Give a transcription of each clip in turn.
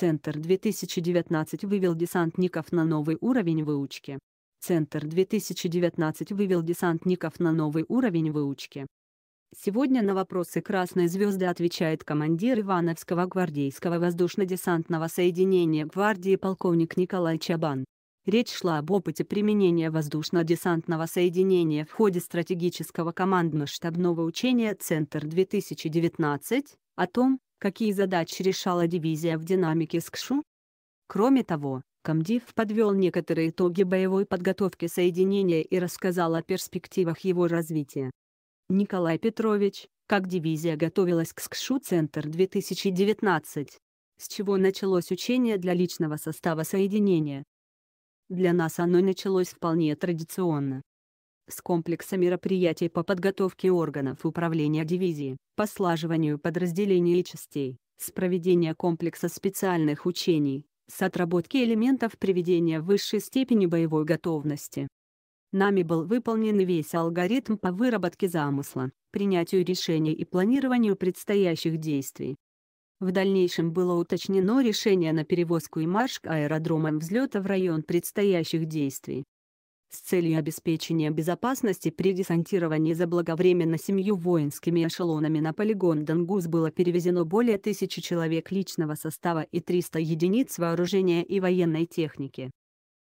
Центр 2019 вывел десантников на новый уровень выучки. Центр 2019 вывел десантников на новый уровень выучки. Сегодня на вопросы «Красной звезды» отвечает командир Ивановского гвардейского воздушно-десантного соединения гвардии полковник Николай Чабан. Речь шла об опыте применения воздушно-десантного соединения в ходе стратегического командно-штабного учения «Центр-2019», о том, какие задачи решала дивизия в динамике СКШУ. Кроме того, Комдив подвел некоторые итоги боевой подготовки соединения и рассказал о перспективах его развития. Николай Петрович, как дивизия готовилась к СКШУ-центр 2019? С чего началось учение для личного состава соединения? Для нас оно началось вполне традиционно с комплекса мероприятий по подготовке органов управления дивизии, по слаживанию подразделений и частей, с проведения комплекса специальных учений, с отработки элементов приведения высшей степени боевой готовности. Нами был выполнен весь алгоритм по выработке замысла, принятию решений и планированию предстоящих действий. В дальнейшем было уточнено решение на перевозку и марш к аэродромам взлета в район предстоящих действий. С целью обеспечения безопасности при десантировании заблаговременно семью воинскими эшелонами на полигон Дангус было перевезено более тысячи человек личного состава и 300 единиц вооружения и военной техники.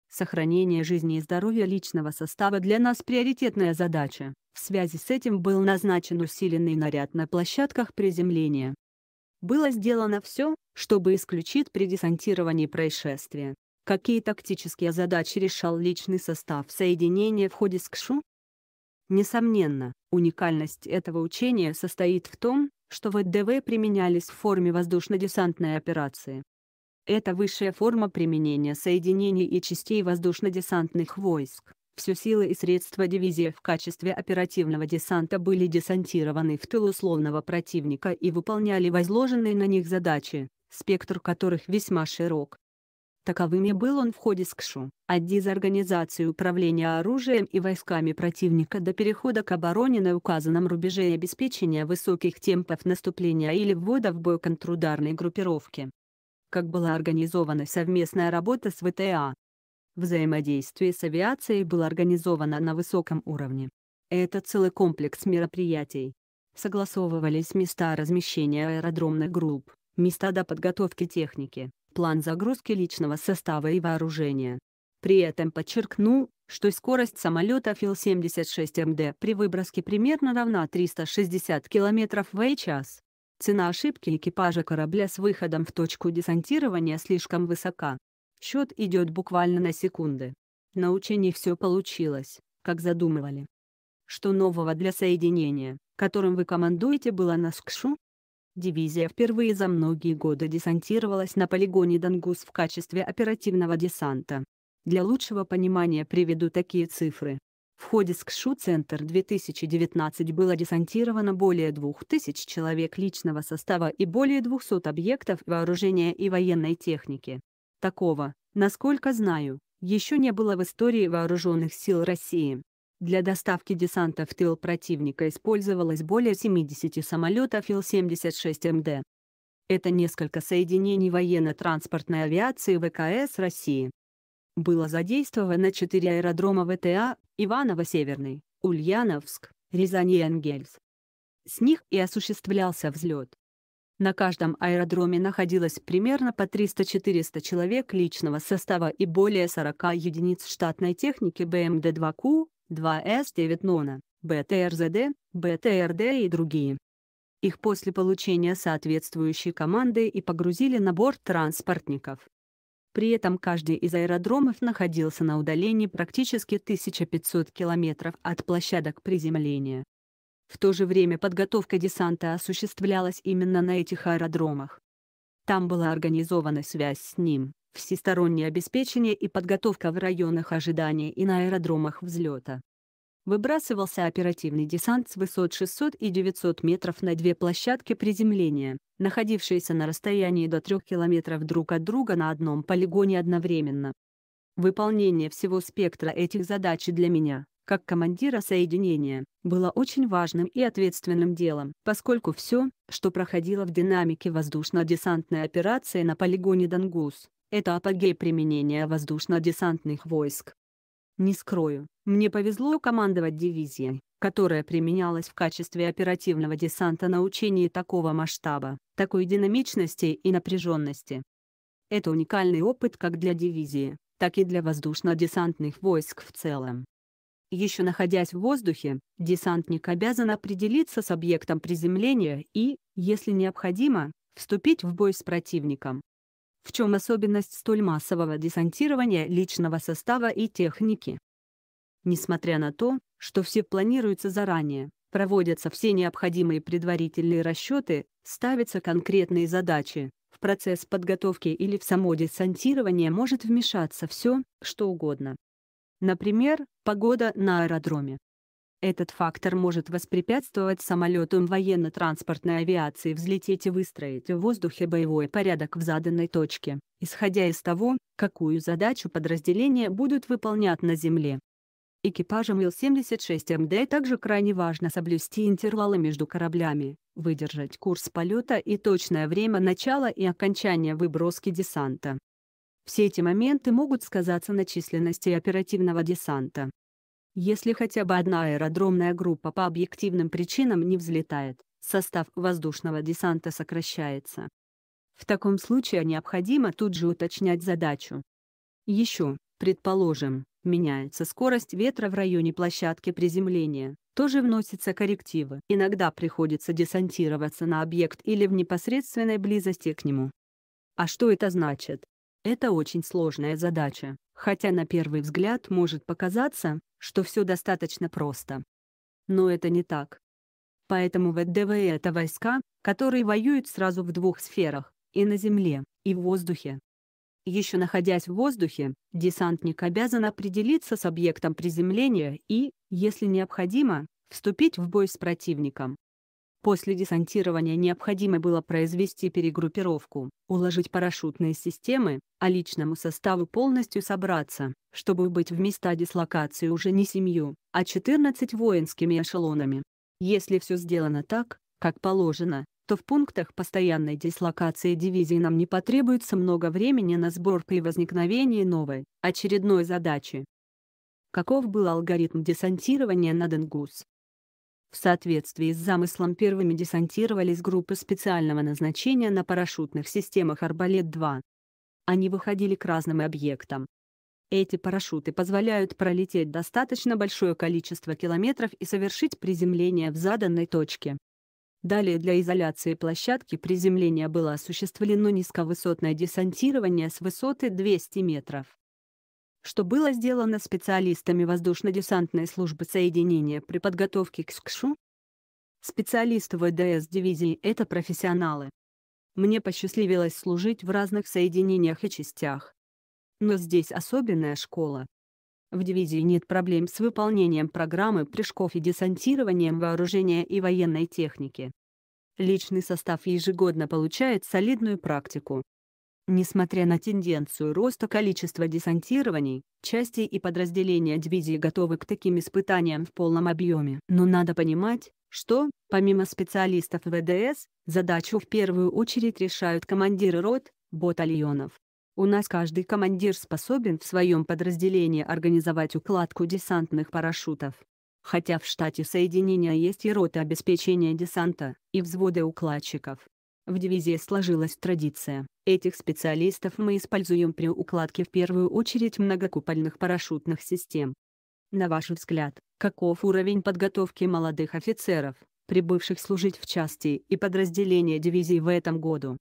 Сохранение жизни и здоровья личного состава для нас приоритетная задача. В связи с этим был назначен усиленный наряд на площадках приземления. Было сделано все, чтобы исключить при десантировании происшествия. Какие тактические задачи решал личный состав соединения в ходе скшу? Несомненно, уникальность этого учения состоит в том, что ВДВ применялись в форме воздушно-десантной операции. Это высшая форма применения соединений и частей воздушно-десантных войск. Все силы и средства дивизии в качестве оперативного десанта были десантированы в тыл условного противника и выполняли возложенные на них задачи, спектр которых весьма широк. Таковыми был он в ходе СКШУ, от дезорганизации управления оружием и войсками противника до перехода к обороне на указанном рубеже и обеспечения высоких темпов наступления или ввода в бой контрударной группировки. Как была организована совместная работа с ВТА? Взаимодействие с авиацией было организовано на высоком уровне. Это целый комплекс мероприятий. Согласовывались места размещения аэродромных групп, места до подготовки техники, план загрузки личного состава и вооружения. При этом подчеркнул, что скорость самолета Фил-76МД при выброске примерно равна 360 км в час. Цена ошибки экипажа корабля с выходом в точку десантирования слишком высока. Счет идет буквально на секунды. На учении все получилось, как задумывали. Что нового для соединения, которым вы командуете было на СКШУ? Дивизия впервые за многие годы десантировалась на полигоне Дангус в качестве оперативного десанта. Для лучшего понимания приведу такие цифры. В ходе СКШУ-центр 2019 было десантировано более 2000 человек личного состава и более 200 объектов вооружения и военной техники. Такого, насколько знаю, еще не было в истории вооруженных сил России. Для доставки десанта в тыл противника использовалось более 70 самолетов Ил-76МД. Это несколько соединений военно-транспортной авиации ВКС России. Было задействовано 4 аэродрома ВТА, Иваново-Северный, Ульяновск, Рязань и Энгельс. С них и осуществлялся взлет. На каждом аэродроме находилось примерно по 300-400 человек личного состава и более 40 единиц штатной техники бмд 2 ку 2С9 нона, БТРЗД, БТРД и другие. Их после получения соответствующей команды и погрузили на борт транспортников. При этом каждый из аэродромов находился на удалении практически 1500 километров от площадок приземления. В то же время подготовка десанта осуществлялась именно на этих аэродромах. Там была организована связь с ним всестороннее обеспечение и подготовка в районах ожидания и на аэродромах взлета. Выбрасывался оперативный десант с высот 600 и 900 метров на две площадки приземления, находившиеся на расстоянии до 3 километров друг от друга на одном полигоне одновременно. Выполнение всего спектра этих задач для меня, как командира соединения, было очень важным и ответственным делом, поскольку все, что проходило в динамике воздушно-десантной операции на полигоне Дангус, это апогей применения воздушно-десантных войск. Не скрою, мне повезло командовать дивизией, которая применялась в качестве оперативного десанта на учении такого масштаба, такой динамичности и напряженности. Это уникальный опыт как для дивизии, так и для воздушно-десантных войск в целом. Еще находясь в воздухе, десантник обязан определиться с объектом приземления и, если необходимо, вступить в бой с противником. В чем особенность столь массового десантирования личного состава и техники? Несмотря на то, что все планируется заранее, проводятся все необходимые предварительные расчеты, ставятся конкретные задачи, в процесс подготовки или в само десантирование может вмешаться все, что угодно. Например, погода на аэродроме. Этот фактор может воспрепятствовать самолету военно-транспортной авиации взлететь и выстроить в воздухе боевой порядок в заданной точке, исходя из того, какую задачу подразделения будут выполнять на Земле. Экипажам Ил-76МД также крайне важно соблюсти интервалы между кораблями, выдержать курс полета и точное время начала и окончания выброски десанта. Все эти моменты могут сказаться на численности оперативного десанта. Если хотя бы одна аэродромная группа по объективным причинам не взлетает, состав воздушного десанта сокращается. В таком случае необходимо тут же уточнять задачу. Еще, предположим, меняется скорость ветра в районе площадки приземления, тоже вносятся коррективы. Иногда приходится десантироваться на объект или в непосредственной близости к нему. А что это значит? Это очень сложная задача, хотя на первый взгляд может показаться, что все достаточно просто. Но это не так. Поэтому ВДВЭ — это войска, которые воюют сразу в двух сферах — и на земле, и в воздухе. Еще находясь в воздухе, десантник обязан определиться с объектом приземления и, если необходимо, вступить в бой с противником. После десантирования необходимо было произвести перегруппировку, уложить парашютные системы, а личному составу полностью собраться, чтобы быть в места дислокации уже не семью, а 14 воинскими эшелонами. Если все сделано так, как положено, то в пунктах постоянной дислокации дивизии нам не потребуется много времени на сбор при возникновении новой, очередной задачи. Каков был алгоритм десантирования на Денгус? В соответствии с замыслом первыми десантировались группы специального назначения на парашютных системах «Арбалет-2». Они выходили к разным объектам. Эти парашюты позволяют пролететь достаточно большое количество километров и совершить приземление в заданной точке. Далее для изоляции площадки приземления было осуществлено низковысотное десантирование с высоты 200 метров что было сделано специалистами воздушно-десантной службы соединения при подготовке к СКШУ. Специалисты ВДС дивизии — это профессионалы. Мне посчастливилось служить в разных соединениях и частях. Но здесь особенная школа. В дивизии нет проблем с выполнением программы прыжков и десантированием вооружения и военной техники. Личный состав ежегодно получает солидную практику, Несмотря на тенденцию роста количества десантирований, части и подразделения дивизии готовы к таким испытаниям в полном объеме. Но надо понимать, что, помимо специалистов ВДС, задачу в первую очередь решают командиры рот, батальонов. У нас каждый командир способен в своем подразделении организовать укладку десантных парашютов. Хотя в штате соединения есть и роты обеспечения десанта, и взводы укладчиков, в дивизии сложилась традиция. Этих специалистов мы используем при укладке в первую очередь многокупольных парашютных систем. На ваш взгляд, каков уровень подготовки молодых офицеров, прибывших служить в части и подразделения дивизии в этом году?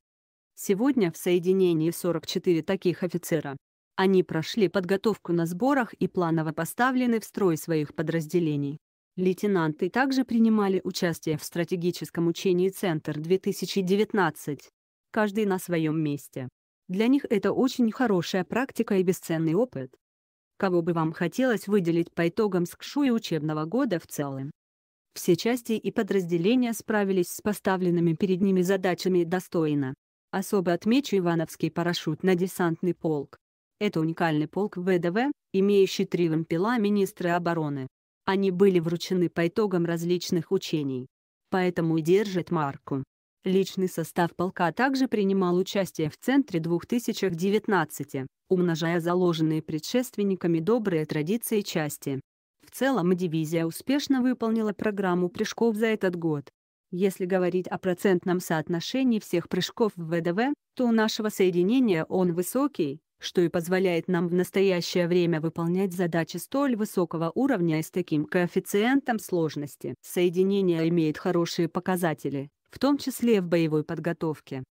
Сегодня в соединении 44 таких офицера. Они прошли подготовку на сборах и планово поставлены в строй своих подразделений. Лейтенанты также принимали участие в стратегическом учении «Центр-2019». Каждый на своем месте. Для них это очень хорошая практика и бесценный опыт. Кого бы вам хотелось выделить по итогам СКШУ и учебного года в целом? Все части и подразделения справились с поставленными перед ними задачами достойно. Особо отмечу Ивановский парашютно-десантный полк. Это уникальный полк ВДВ, имеющий три вампила министра обороны. Они были вручены по итогам различных учений. Поэтому и держит марку. Личный состав полка также принимал участие в Центре 2019, умножая заложенные предшественниками добрые традиции части. В целом дивизия успешно выполнила программу прыжков за этот год. Если говорить о процентном соотношении всех прыжков в ВДВ, то у нашего соединения он высокий что и позволяет нам в настоящее время выполнять задачи столь высокого уровня и с таким коэффициентом сложности. Соединение имеет хорошие показатели, в том числе в боевой подготовке.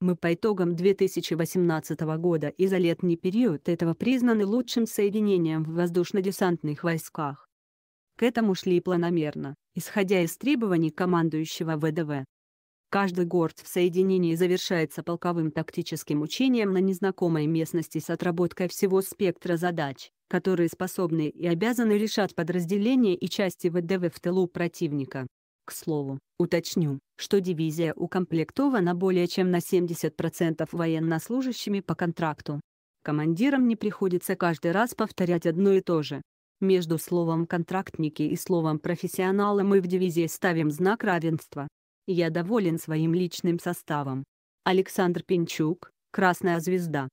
Мы по итогам 2018 года и за летний период этого признаны лучшим соединением в воздушно-десантных войсках. К этому шли планомерно, исходя из требований командующего ВДВ. Каждый горд в соединении завершается полковым тактическим учением на незнакомой местности с отработкой всего спектра задач, которые способны и обязаны решать подразделения и части ВДВ в тылу противника. К слову, уточню, что дивизия укомплектована более чем на 70% военнослужащими по контракту. Командирам не приходится каждый раз повторять одно и то же. Между словом «контрактники» и словом «профессионалы» мы в дивизии ставим знак равенства. Я доволен своим личным составом. Александр Пинчук, «Красная звезда».